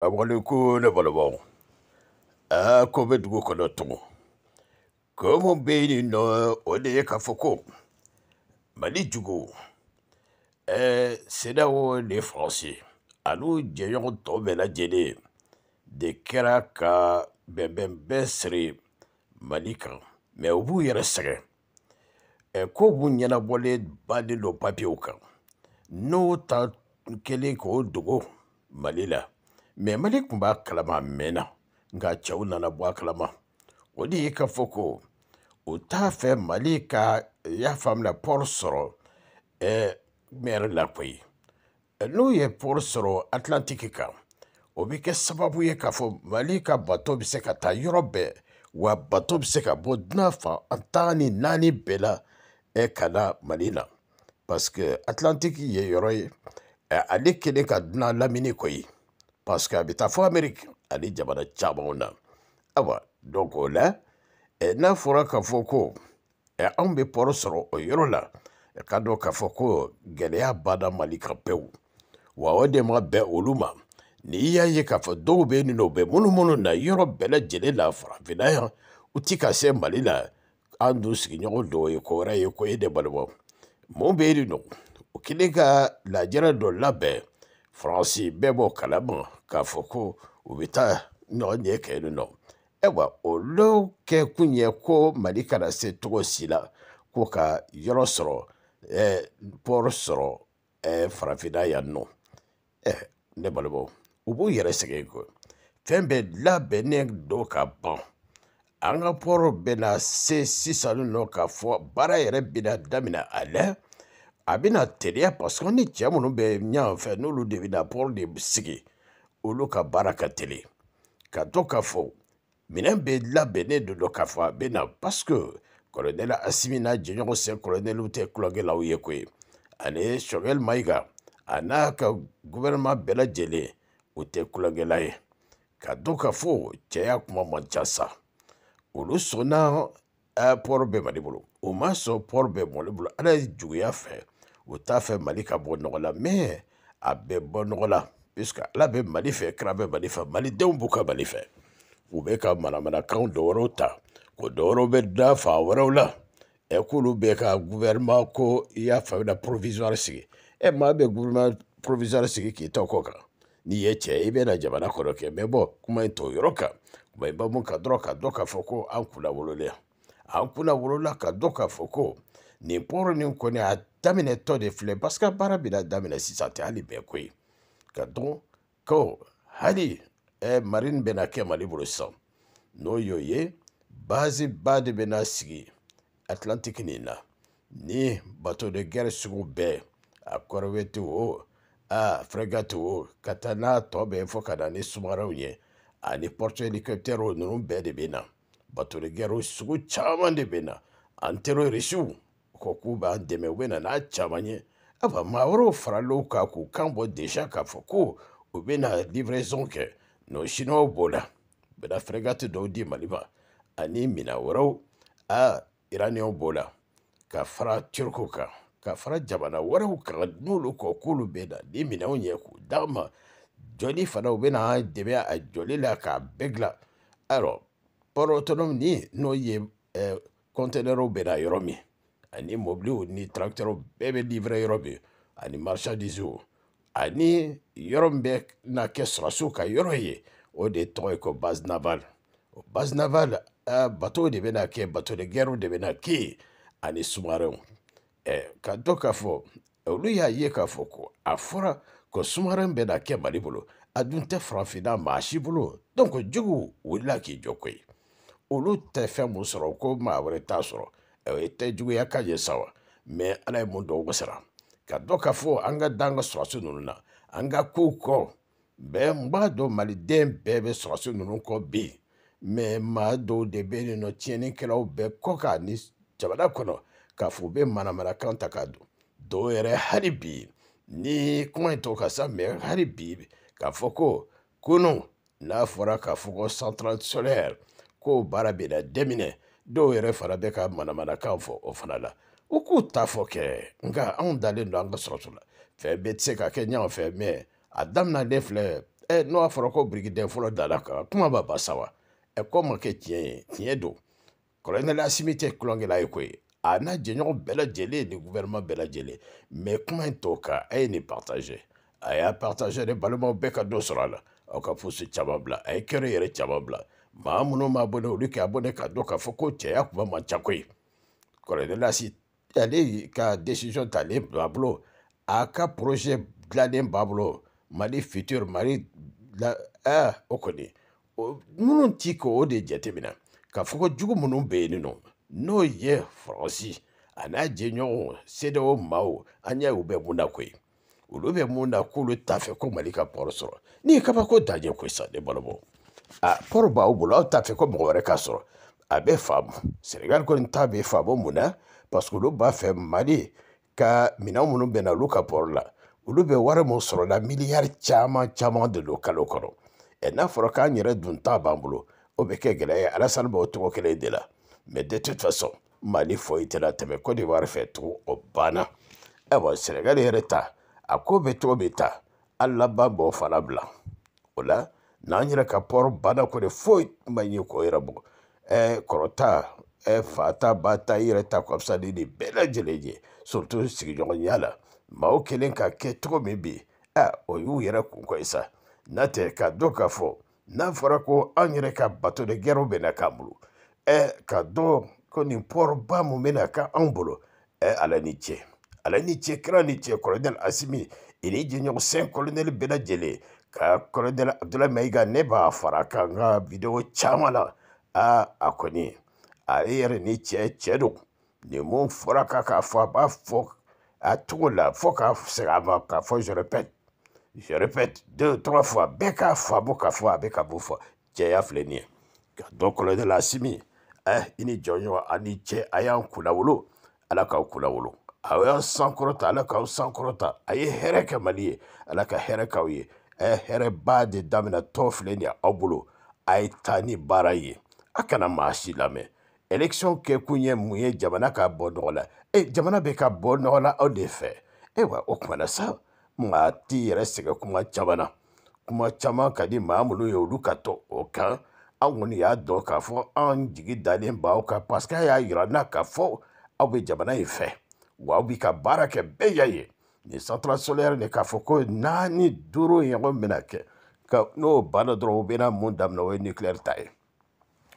babɔlen ko e, ne balɔbɔw aa ko bɛ dugu kɔnɔ tugu ko mun bɛ yen nɔ o de ye k'a fɔ ko mali jugu ɛɛ sedaw ni faransi ani jɛɲɔgɔn tɔw bɛɛ lajɛlen de kɛra ka bɛnbɛn bɛɛ siri mali kan mɛ u b'u yɛrɛ sɛgɛn ɛ ko b'u ɲɛnabɔlen baden don papiyew kan n'o ta kɛlen k'o dogo mali la mali kun b'a kalama a mɛnna nka cɛw nana bɔ a kalama o de ye ka fɔ ko o t'a fɛ mali ka y'a faamula paul sɔrɔ eh, mɛri la koyi n'u ye paul sɔrɔ atlantiki kan o bɛ kɛ sababu ye k'a fɔ mali ka bato bɛ se ka taa yɔrɔ bɛɛ wa bato bɛ se ka bɔ dunan fan tan ni naani bɛɛ la eh, ka na mali la parce que atlantiki ye yɔrɔ ye eh, ale kelen ka dunan lamini koyi parce que a bɛ taa fɔ ameriki ani jamana camanw na ayiwa donc o la n'a fɔra k'a fɔ ko anw bɛ pɔrɔ sɔrɔ o yɔrɔ la ka dɔn k'a fɔ ko gɛlɛya bada mali kan pewu wa o de ma bɛn olu ma ni y'a ye k'a fɔ dɔw bɛ yen nɔ u bɛ munumunu na yɔrɔ bɛɛ lajɛlen la farafinna yan u ti ka se mali la an dun sigiɲɔgɔn dɔw ye ko wɛrɛ ye ko e de balima mun bɛ yen nɔ u kɛlen ka lajɛrɛ dɔ labɛn faransi bɛɛ b'o kalama k'a fɔ ko u bɛ taa ɲɔgɔn ɲɛ kɛ yen nɔ ayiwa olu kɛ kun ye ko mali kana se cogo si e, e, e, la ko ka yɔrɔ sɔrɔ ɛɛ pɔri sɔrɔ ɛɛ farafinna yan nɔ ɛ ne balimaw u b'u yɛrɛ sɛgɛn kɔ fɛn bɛɛ labɛnnen don ka ban an ka pɔri bɛna se sisan nɔ k'a fɔ baara yɛrɛ bɛna daminɛ a la. a bɛna teliya parce que ni cɛ minnu bɛ ɲɔgɔn fɛ n'olu de bɛ na pɔri de sigi olu ka baara ka teli ka to k'a fɔ minɛn bɛ labɛnnen de don k'a fɔ a bɛ na parce que kɔlɔnɛli asimi n'a jɛɲɔgɔn sen kɔlɔnɛliw tɛ tulonkɛlaw ye koyi ani sɔgɛli mayiga a n'a ka gouvernement bɛɛ lajɛlen o tɛ kulonkɛla ye ka dɔn ka fɔ cɛya kuma man ca sa olu sɔnna pɔri bɛɛ mali bolo o ma sɔn pɔri bɛɛ mali bolo ala ye juguya fɛ o t'a fɛ mali ka bɔ nɔgɔ la mais a bɛ bɔ nɔgɔ la puisque ala bɛ mali fɛ kira bɛ mali fɛ malidenw b'u ka mali fɛ u bɛ ka manamanakanw dɔ wɛrɛw ta ko dɔ wɛrɛw bɛ da fan wɛrɛw la ɛ k'olu bɛ ka gouvernement ko i y'a faamuya provisoire sigi ɛ maa bɛ gouvernement provisoire sigi k'i ta kɔ kan n'i ye cɛ i bɛ na jamana kɔnɔ kɛ mɛ bɔ kuma in t'o yɔrɔ kan kuma in ba mun kan dɔrɔn ka dɔ k'a fɔ ko an kunna wololen an kunna wolola ka dɔ k'a fɔ ko nin pɔrɔ nin kɔni a daminɛtɔ de filɛ parce que baara bɛna daminɛ sisan tɛ hali bɛɛ ko ye ka dɔn ko hali eh, marine bɛna kɛ mali bolo sisan n'o y'o ye bazi ba de bɛna sigi atlantiki nin na ni bato de guerre sugu bɛɛ a kɔrɔwɛti o a fregati o ka taa n'a tɔ bɛɛ fɔ ka na ni sumaraw ye ani porte hélicoptère ninnu bɛɛ de bɛ na bato de guerre sugu caman de bɛ na an terorisiw ko k'u b'an dɛmɛ u bɛ na n'a caman ye ayiwa maa wɛrɛw faral'o kan k'u kan bɔ deja k'a fɔ ko u bɛ na livraison kɛ n'o chinois b'o la u bɛ na frégate dɔw di mali ma ani mina wɛrɛw a iraniyɛnw b'o la ka fara turku kan ka fara jamana wɛrɛw kan n'olu kɔ k'olu bɛ na ni minɛnw ye k'u d'an ma jɔli fana u bɛ na dɛmɛ a jɔli la k'a bɛɛ dilan alors port autonome ni n'o ye kɔntɛnɛrɛw bɛ na yɔrɔ min ani mɔbiliw ni tractɛrw bɛɛ bɛ livre yɔrɔ min ani marchandisew ani yɔrɔ min bɛ na kɛ sɔrasiw ka yɔrɔ ye o de tɔgɔ ye ko base naval o base naval uh, bato de bɛna kɛ bato de gɛrɛw de bɛna kɛ yen ani sumarɛw eh, ka dɔ k'a fɔ olu y'a ye k'a fɔ ko a fɔra ko sumarɛn bɛna kɛ mali bolo a dun tɛ farafinna maa si bolo donc jugu wulila k'i jɔ koyi olu tɛ fɛn mun sɔrɔ ko maa wɛrɛ t'a sɔrɔ i tɛ juguya ka ye sa wa mɛ ala ye mun dɔw wasara ka dɔ ka fɔ an ka da an ka sɔrɔsi ninnu na an ka kow kɔ bɛɛ n b'a dɔn maliden bɛɛ bɛ sɔrɔsi ninnu kɔ bi mɛ maa dɔw de bɛ yen nɔ tiɲɛnikɛlaw bɛɛ kɔ ka ni jamana kɔnɔ k'a fɔ u bɛ manamanakan ta k'a don dɔw yɛrɛ hali bi ni kuma in to ka sa mɛ hali bi k'a fɔ ko kunu n'a fɔra k'a fɔ ko central solaire ko baara bɛ na daminɛ dɔw yɛrɛ fara bɛ ka manamanakan fɔ o fana la u k'u ta fɔ kɛ nka anw dalen don an ka sɔrɔso la fɛn bɛɛ tɛ se ka kɛ ɲɔgɔn fɛ mɛ a filɛ ɛ n'o y'a fɔra ko birikiden fɔlɔ dala kan kuma b'a ba sa wa ɛ ko ma kɛ tiɲɛ ye tiɲɛ don asimi tɛ ye koyi a n'a jɛɲɔgɔn bɛɛ lajɛlen ni gouvernement bɛɛ lajɛlen mɛ kuma maa minnu b'a bɔ dɛ olu k'a bɔ dɛ k'a dɔn k'a fɔ ko cɛya kuma man ca koyi kɔrɔdɛlasi ale ka decision talen b'a bolo a ka projet dilannen b'a bolo mali futur mali la ɛɛ o kɔni minnu ti k'o de jateminɛ k'a fɔ ko jugu minnu bɛ yen nɔ n'o ye faransi a n'a jɛɲɔgɔnw sedewo maaw an y'a ye u bɛ mun na koyi olu bɛ mun na k'olu t'a fɛ ko mali ka bɔrɔ sɔrɔ ni ye kabako dan ye koyi sa ne balɔbɔ a kɔrɔ b'aw bolo aw t'a fɛ ko mɔgɔ wɛrɛ ka sɔrɔ a bɛ faamu senegal kɔni ta bɛ faamu mun na parce que olu b'a fɛ mali ka minɛn minnu bɛnna olu ka pɔri la olu bɛ wari min sɔrɔ la miliyari caman caman de don kalo kɔnɔ ɛ n'a fɔra k'an yɛrɛ dun ta b'an bolo o bɛ kɛ gɛlɛya ye alasani b'o cogo kelen de la mɛ de toute façon mali foyi tɛna tɛmɛ cote d'ivoire fɛ tugun o banna ayiwa senegal yɛrɛ ta a ko bɛ cogo min ta hali laban b'o fana bila o la. n'an yɛrɛ ka pɔri bana kɔni foyi ma ɲɛ k'o yɛrɛ bugɔ ɛɛ kɔrɔta ɛɛ fa ta ba ta i yɛrɛ ta ka fisa ni nin bɛɛ lajɛlen ye surutu sigiɲɔgɔnya la maaw kelen ka kɛ cogo min bi a o y'u yɛrɛ kunkɔ ye sa n'a tɛ ka dɔn k'a fɔ n'a fɔra ko an yɛrɛ ka bato de gɛrɛw bɛ na k'an bolo ɛ ka dɔn ko nin pɔriba mun bɛ na k'an bolo ɛ ala ni cɛ ala ni cɛ kira ni cɛ kɔrɔdɛli asimi i ni jɛɲɔgɔn sɛn kɔlɔnɛli bɛɛ lajɛlen kɔrɔdala abudulayi mayiga ne b'a fara video ka bidiyo a akoni a yɛrɛ ni che cɛ ni nin b'a fɔ a cogo la fo je répète je répète deux trois fois Beka Fa boka fo beka a bɛ ka mun de la simi ɛ i ni jɔnɲɔgɔn a ni a y'an kunnawolo ala k'aw kunnawolo a y'aw sankɔrɔta mali ala hɛrɛba de daminɛ tɔ filɛ nin aw bolo a ye taa ni baara ye a kana maa si lamɛn election kɛ kun ye mun ye jamana ka bɔ nɔgɔ la e jamana bɛ ka bɔ nɔgɔ la aw de fɛ ayiwa o kumana sa maa t'i yɛrɛ sɛgɛn kuma caman na kuma caman ka di maa minnu ye olu ka to o kan an kɔni y'a dɔn k'a fɔ an jigi dalen b'aw kan paseke a y'a yira n'a ka fɔ aw bɛ jamana in fɛ wa aw b'i ka baara kɛ bɛɛ y'a ye nin central solaire nin k'a fɔ ko naani duuru ɲɔgɔn bɛna kɛ ka n'o banna dɔrɔn u bɛna mun daminɛ o ye nucléaire ta ye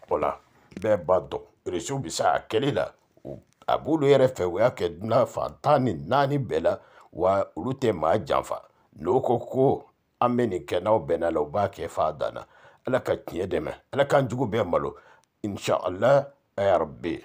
o la bɛɛ b'a dɔn rusiw bɛ se a kɛli la a b'olu yɛrɛ fɛ u y'a kɛ dunan fan tan ni naani bɛɛ la wa olu tɛ maa janfa n'o ko ko an bɛ nin kɛ n'aw bɛnna la u b'a kɛ f'a dan na ala ka tiɲɛ dɛmɛ ala k'an jugu bɛɛ malo inshallah ya rabbi